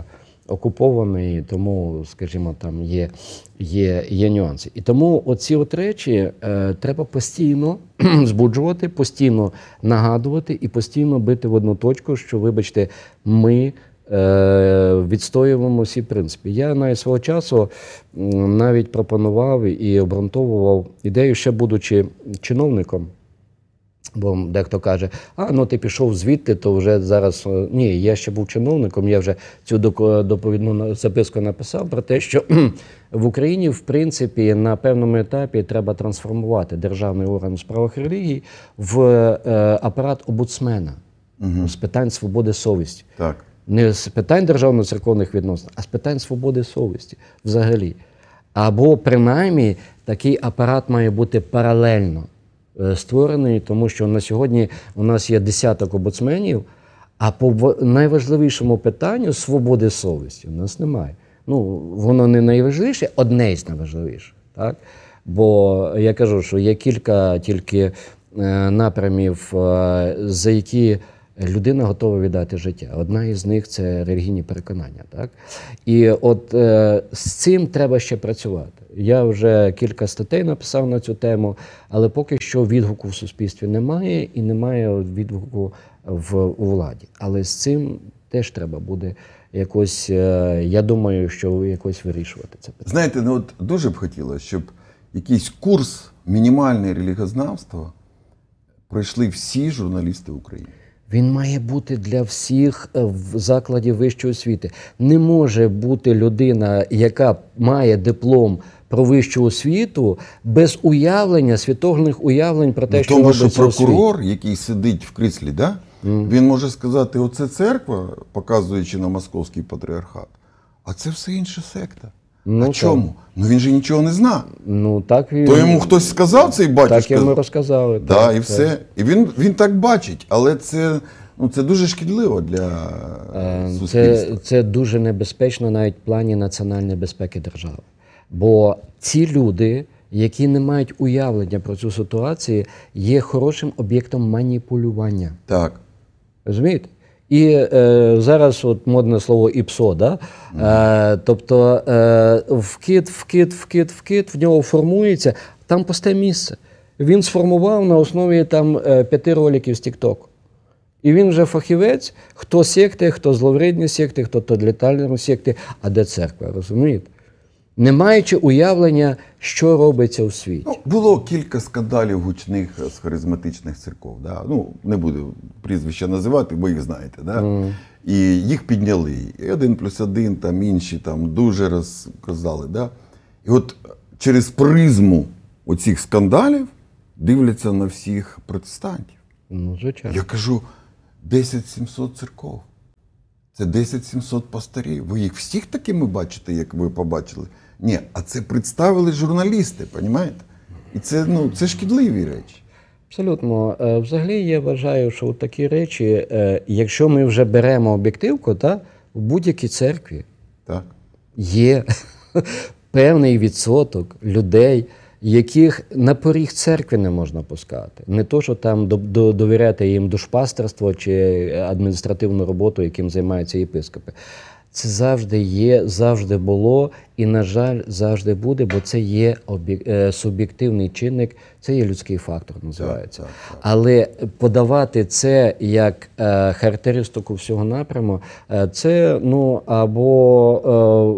окупований, тому, скажімо, там є є, є нюанси. І тому оці от речі е, треба постійно збуджувати, постійно нагадувати і постійно бити в одну точку, що, вибачте, ми Е, відстоюємо всі принципи. Я на свого часу навіть пропонував і обґрунтовував ідею, ще будучи чиновником. Бо дехто каже, а ну ти пішов звідти, то вже зараз е, ні, я ще був чиновником, я вже цю доповідну записку написав про те, що в Україні, в принципі, на певному етапі треба трансформувати державний орган у справах релігії в е, апарат обуцмена угу. з питань свободи совісті. Так не з питань державно-церковних відносин, а з питань свободи совісті взагалі. Або принаймні такий апарат має бути паралельно е, створений, тому що на сьогодні у нас є десяток обуцменів, а по найважливішому питанню свободи совісті у нас немає. Ну, воно не найважливіше, одне із найважливіших. Так? Бо я кажу, що є кілька тільки е, напрямів, е, за які людина готова віддати життя. Одна із них це релігійні переконання. Так? І от е, з цим треба ще працювати. Я вже кілька статей написав на цю тему, але поки що відгуку в суспільстві немає і немає відгуку в у владі. Але з цим теж треба буде. Якось е, я думаю, що якось вирішувати це питання. Знаєте, ну от дуже б хотілося, щоб якийсь курс мінімальне релігознавства пройшли всі журналісти України. Він має бути для всіх е, в закладі вищої освіти. Не може бути людина, яка має диплом про вищу освіту, без уявлення світоглядних уявлень про те, ну, що тому, що прокурор, освіт. який сидить в кріслі, да? Mm. він може сказати: оце церква, показуючи на московський патріархат, а це все інша секта. Ну, На чому? Так. Ну він же нічого не знав. Ну так він... То йому хтось сказав цей батюшка? Так йому розказали. Да, так, І все. І він він так бачить, але це ну, це дуже шкідливо для е, е, суспільства. Це, це дуже небезпечно навіть в плані національної безпеки держави. Бо ці люди, які не мають уявлення про цю ситуацію, є хорошим об'єктом маніпулювання. Так. Розумієте? І е, зараз от модне слово ІПСО, да? Е, тобто е, вкид, вкид, вкид, вкид, в нього формується, там посте місце. Він сформував на основі там е, п'яти роликів з TikTok. І він вже фахівець, хто секти, хто зловредні секти, хто тоталітарні секти, а де церква, розумієте? не маючи уявлення, що робиться у світі. Ну, Було кілька скандалів гучних е, з харизматичних церков. Да? Ну, Не буду прізвища називати, бо їх знаєте. Да? Mm. І їх підняли. І один плюс один, там інші там дуже розказали. Да? І от через призму оцих скандалів дивляться на всіх протестантів. Ну, звичайно. Я кажу, 10-700 церков. Це 10-700 пасторів. Ви їх всіх такими бачите, як ви побачили? Ні, а це представили журналісти, понімаєте? І це ну, це шкідливі речі. Абсолютно. Е, взагалі, я вважаю, що такі речі, е, якщо ми вже беремо об'єктивку, та, в будь-якій церкві так. є певний відсоток людей, яких на поріг церкви не можна пускати. Не то, що там довіряти їм душпастерство чи адміністративну роботу, яким займаються єпископи. Це завжди є, завжди було, і, на жаль, завжди буде, бо це є е, суб'єктивний чинник, це є людський фактор, називається. Так, так, так. Але подавати це як е, характеристику всього напряму, е, це ну або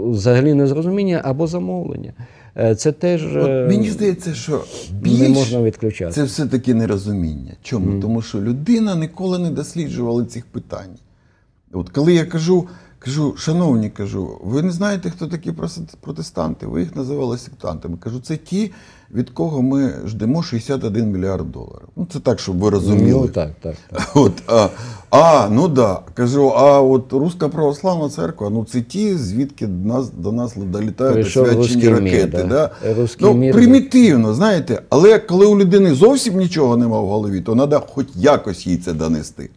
е, взагалі незрозуміння, або замовлення. Е, це теж От е, мені здається, що більш не можна відключати. Це все таки нерозуміння. Чому? Mm. Тому що людина ніколи не досліджувала цих питань. От коли я кажу. Кажу, шановні, кажу, ви не знаєте, хто такі протестанти? Ви їх називали сектантами. Кажу, це ті, від кого ми ждемо 61 мільярд доларів. Ну це так, щоб ви ну, розуміли. Ну, так, так. так. От, А, а ну да. Кажу, а от Руська православна церква, ну це ті, звідки до нас до нас долітають свячені ракети. Ну, мір, да. да? Ну, мір, Примітивно, знаєте, але коли у людини зовсім нічого нема в голові, то треба хоч якось їй це донести.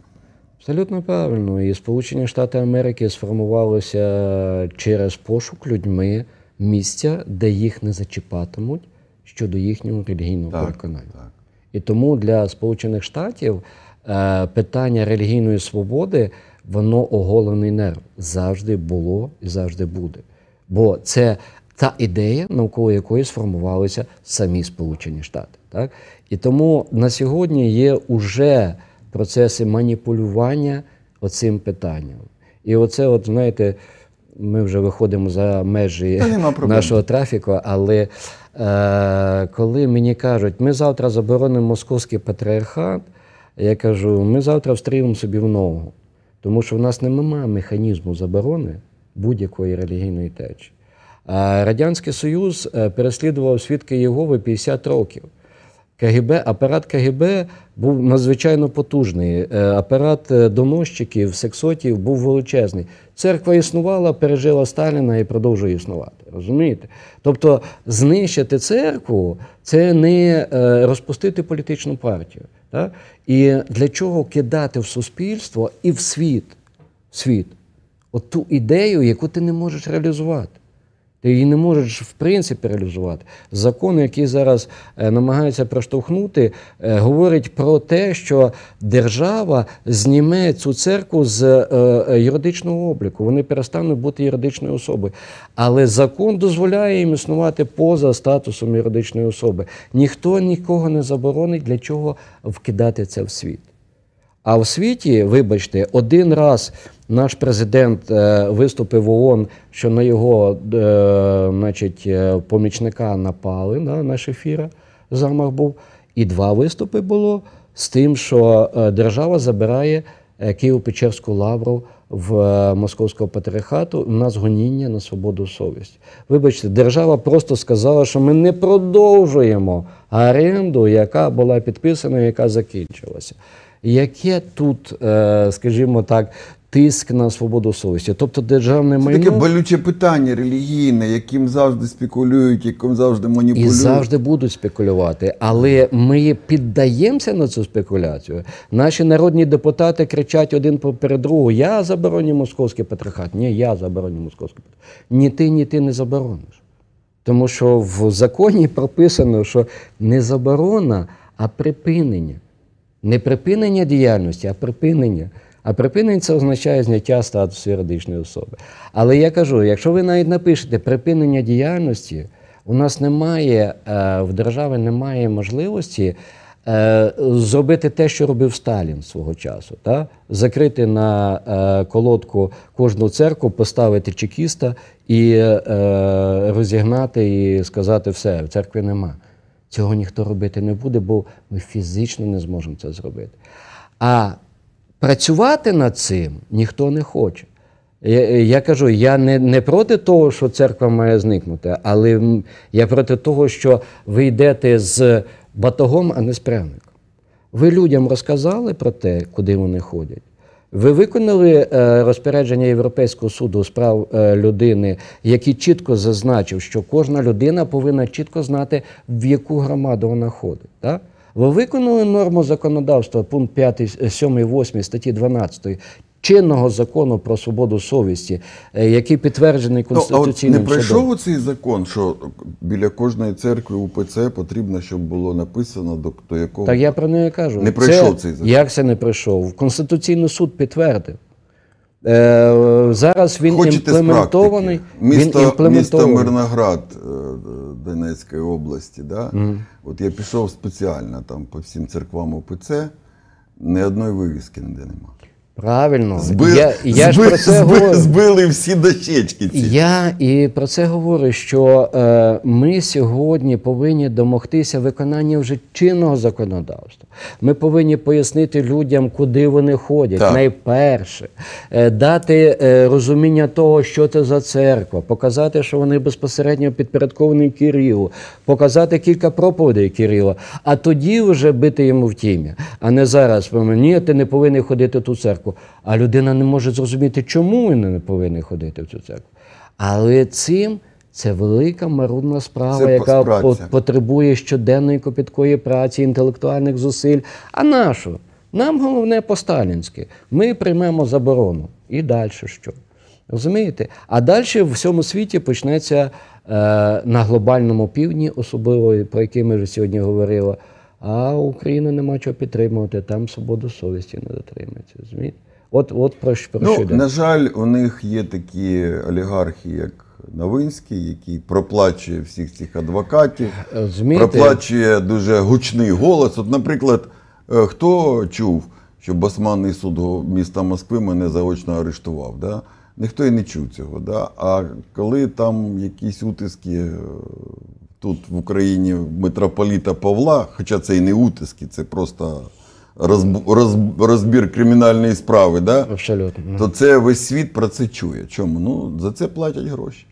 Абсолютно правильно. І Сполучені Штати Америки сформувалися через пошук людьми місця, де їх не зачіпатимуть щодо їхнього релігійного так, переконання. Так. І тому для Сполучених Штатів е, питання релігійної свободи, воно оголений нерв. Завжди було і завжди буде. Бо це та ідея, навколо якої сформувалися самі Сполучені Штати. Так? І тому на сьогодні є уже процеси маніпулювання оцим питанням. І оце, от, знаєте, ми вже виходимо за межі нашого трафіку, але е, коли мені кажуть, ми завтра заборонимо московський патріархат, я кажу, ми завтра встріємо собі в ногу. Тому що в нас немає механізму заборони будь-якої релігійної течії. Радянський Союз е, переслідував свідки Єгови 50 років. КГБ, апарат КГБ був надзвичайно потужний. Е, апарат е, доносчиків, сексотів був величезний. Церква існувала, пережила Сталіна і продовжує існувати. Розумієте? Тобто, знищити церкву це не е, розпустити політичну партію. Так? І для чого кидати в суспільство і в світ, світ, от ту ідею, яку ти не можеш реалізувати. Ти її не можеш в принципі реалізувати. Закон, який зараз е, намагається проштовхнути, е, говорить про те, що держава зніме цю церкву з е, юридичного обліку. Вони перестануть бути юридичною особою. Але закон дозволяє їм існувати поза статусом юридичної особи. Ніхто нікого не заборонить, для чого вкидати це в світ. А в світі, вибачте, один раз наш президент е, виступив в ООН, що на його е, значить, е, помічника напали на да, Шефіра, замах був. І два виступи було з тим, що держава забирає Києво-Печерську лавру в Московського патріархату на згоніння на свободу совість. Вибачте, держава просто сказала, що ми не продовжуємо аренду, яка була підписана, яка закінчилася. Яке тут, скажімо так, тиск на свободу совісті. Тобто державне Це таке болюче питання релігійне, яким завжди спекулюють, яким завжди маніпулюють. І завжди будуть спекулювати. Але ми піддаємося на цю спекуляцію. Наші народні депутати кричать один перед другого: Я забороню московський патріархат. Ні, я забороню московський патріархат. Ні, ти, ні, ти не заборониш. Тому що в законі прописано, що не заборона, а припинення. Не припинення діяльності, а припинення. А припинення це означає зняття статусу юридичної особи. Але я кажу, якщо ви навіть напишете припинення діяльності, у нас немає е, в держави немає можливості. Е, зробити те, що робив Сталін свого часу, та закрити на е, колодку кожну церкву, поставити чекіста і розігнати і сказати все, в церкві нема. Цього ніхто робити не буде, бо ми фізично не зможемо це зробити. А працювати над цим ніхто не хоче. Я, я кажу, я не не проти того, що церква має зникнути, але я проти того, що ви йдете з батогом, а не з пряником. Ви людям розказали про те, куди вони ходять. Ви виконали е, розпорядження Європейського суду з прав е, людини, який чітко зазначив, що кожна людина повинна чітко знати, в яку громаду вона ходить. Так? Ви виконали норму законодавства, пункт 5, 7, 8 статті 12 чинного закону про свободу совісті, е, який підтверджений ну, конституційним судом. Не пройшов у цей закон, що біля кожної церкви УПЦ потрібно, щоб було написано до, до якого так. Я про неї кажу. Не пройшов це, цей закон. Як це не пройшов? Конституційний суд підтвердив. Е, зараз він імплементований. він імплементований. місто Мирноград е, Донецької області. Да? Mm. От я пішов спеціально там по всім церквам ОПЦ, ні одної вивіски ніде нема. Правильно, Збили, я я збили, ж про це збили, збили всі дощечки. Ці. Я і про це говорю, що е, ми сьогодні повинні домогтися виконання вже чинного законодавства. Ми повинні пояснити людям, куди вони ходять. Так. Найперше, е, дати е, розуміння того, що це за церква, показати, що вони безпосередньо підпорядковані Кирилу, показати кілька проповідей Кирила, а тоді вже бити йому в тімі, А не зараз ні, ти не повинен ходити ту церкву церкву, а людина не може зрозуміти, чому він не повинен ходити в цю церкву. Але цим це велика марудна справа, це яка праця. потребує щоденної копіткої праці, інтелектуальних зусиль. А нашу? Нам головне по-сталінськи. Ми приймемо заборону. І далі що? Розумієте? А далі в всьому світі почнеться е, на глобальному півдні, особливо про який ми вже сьогодні говорили, а Україну нема чого підтримувати, там свободу совісті не дотримується. От от про що про ну, що на жаль, у них є такі олігархи, як Новинський, який проплачує всіх цих адвокатів, Змійте. проплачує дуже гучний голос. От, наприклад, е, хто чув, що басманний суд міста Москви мене заочно арештував? Да? Ніхто і не чув цього. Да? А коли там якісь утиски е, тут в Україні митрополіта Павла, хоча це і не утиски, це просто розбір кримінальної справи, да? Абсолютно. то це весь світ про це чує. Чому? Ну, За це платять гроші.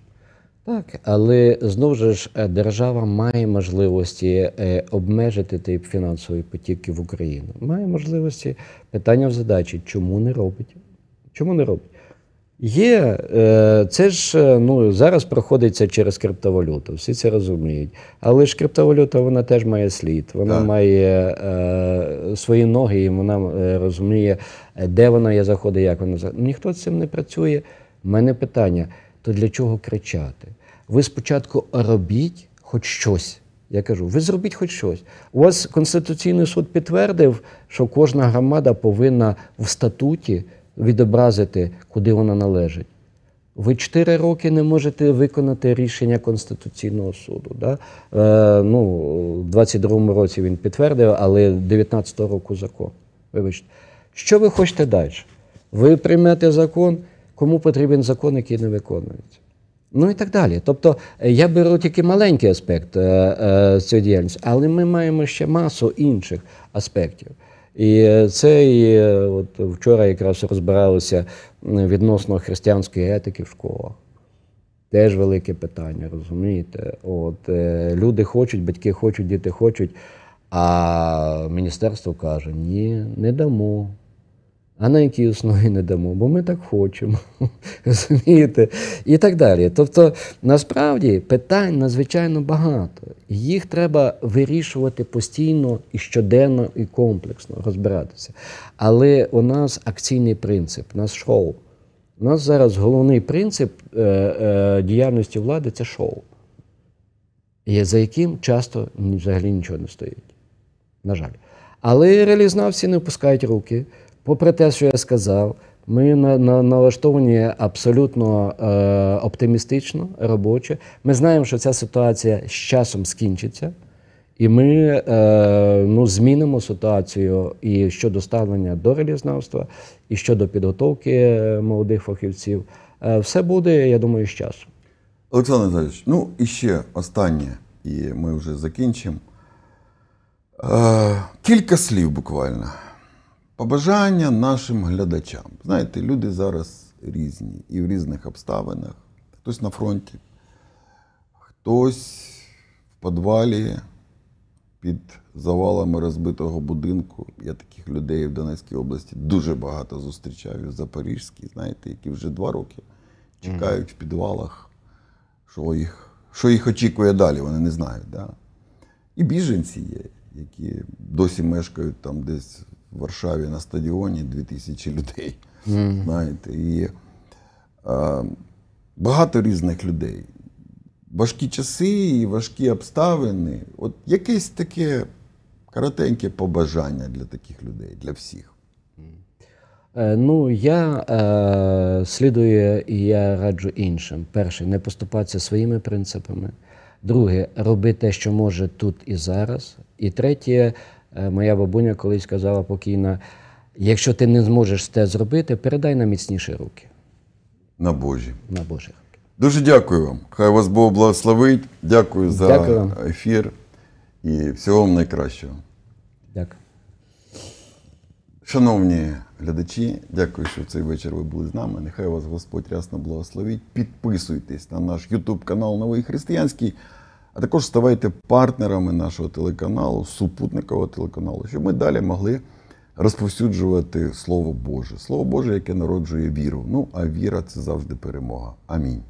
Так, але знову ж е, держава має можливості е, обмежити тип фінансової потіки в Україну. Має можливості питання в задачі, чому не робить? Чому не робить? Є, е, це ж е, ну, зараз проходиться через криптовалюту, всі це розуміють. Але ж криптовалюта вона теж має слід, вона так. має е, свої ноги і вона е, розуміє, де вона є заходи, як вона заходить. Ніхто з цим не працює. У мене питання: то для чого кричати? Ви спочатку робіть хоч щось. Я кажу, ви зробіть хоч щось. У вас Конституційний суд підтвердив, що кожна громада повинна в статуті відобразити, куди вона належить. Ви 4 роки не можете виконати рішення Конституційного суду. Да? Е, ну, У 22-му році він підтвердив, але 19-го року закон. Вибачте, що ви хочете далі? Ви приймете закон, кому потрібен закон, який не виконується. Ну і так далі. Тобто я беру тільки маленький аспект е, е, цієї діяльності, але ми маємо ще масу інших аспектів. І це і е, от вчора якраз розбиралися відносно християнської етики в школах. Теж велике питання, розумієте? От е, Люди хочуть, батьки хочуть, діти хочуть, а міністерство каже, ні, не дамо а на які основі не дамо, бо ми так хочемо. розумієте, І так далі. Тобто, насправді питань надзвичайно багато. Їх треба вирішувати постійно і щоденно, і комплексно розбиратися. Але у нас акційний принцип, у нас шоу. У нас зараз головний принцип е, е, діяльності влади це шоу, за яким часто взагалі нічого не стоїть. На жаль. Але реалізнавці не впускають руки. Попри те, що я сказав, ми на, на налаштовані абсолютно е, оптимістично, робоче. Ми знаємо, що ця ситуація з часом скінчиться, і ми е, ну, змінимо ситуацію і щодо ставлення до релізнавства, і щодо підготовки е, молодих фахівців. Е, все буде, я думаю, з часом. Олександр Анатолійович, ну і ще останнє, і ми вже закінчимо. Е, кілька слів буквально. Побажання нашим глядачам. Знаєте, люди зараз різні і в різних обставинах. Хтось на фронті, хтось в підвалі під завалами розбитого будинку. Я таких людей в Донецькій області дуже багато зустрічаю в Запорізькій, знаєте, які вже два роки чекають в підвалах, що їх що їх очікує далі, вони не знають. Да? І біженці є, які досі мешкають там десь в Варшаві на стадіоні 2000 людей. Mm. знаєте, І а, багато різних людей. Важкі часи і важкі обставини. От якесь таке коротеньке побажання для таких людей, для всіх. Е, ну, я е, слідую і я раджу іншим. Перше, не поступатися своїми принципами. Друге, роби те, що може тут і зараз. І третє, Е, моя бабуня колись казала покійна: якщо ти не зможеш це зробити, передай на міцніші руки. На Божі. На Божі Дуже дякую вам. Хай вас Бог благословить. Дякую за дякую. ефір і всього вам найкращого. Дякую. Шановні глядачі, дякую, що в цей вечір ви були з нами. Нехай вас Господь рясно благословить. Підписуйтесь на наш YouTube канал Новий Християнський а також ставайте партнерами нашого телеканалу, супутникового телеканалу, щоб ми далі могли розповсюджувати Слово Боже. Слово Боже, яке народжує віру. Ну а віра це завжди перемога. Амінь.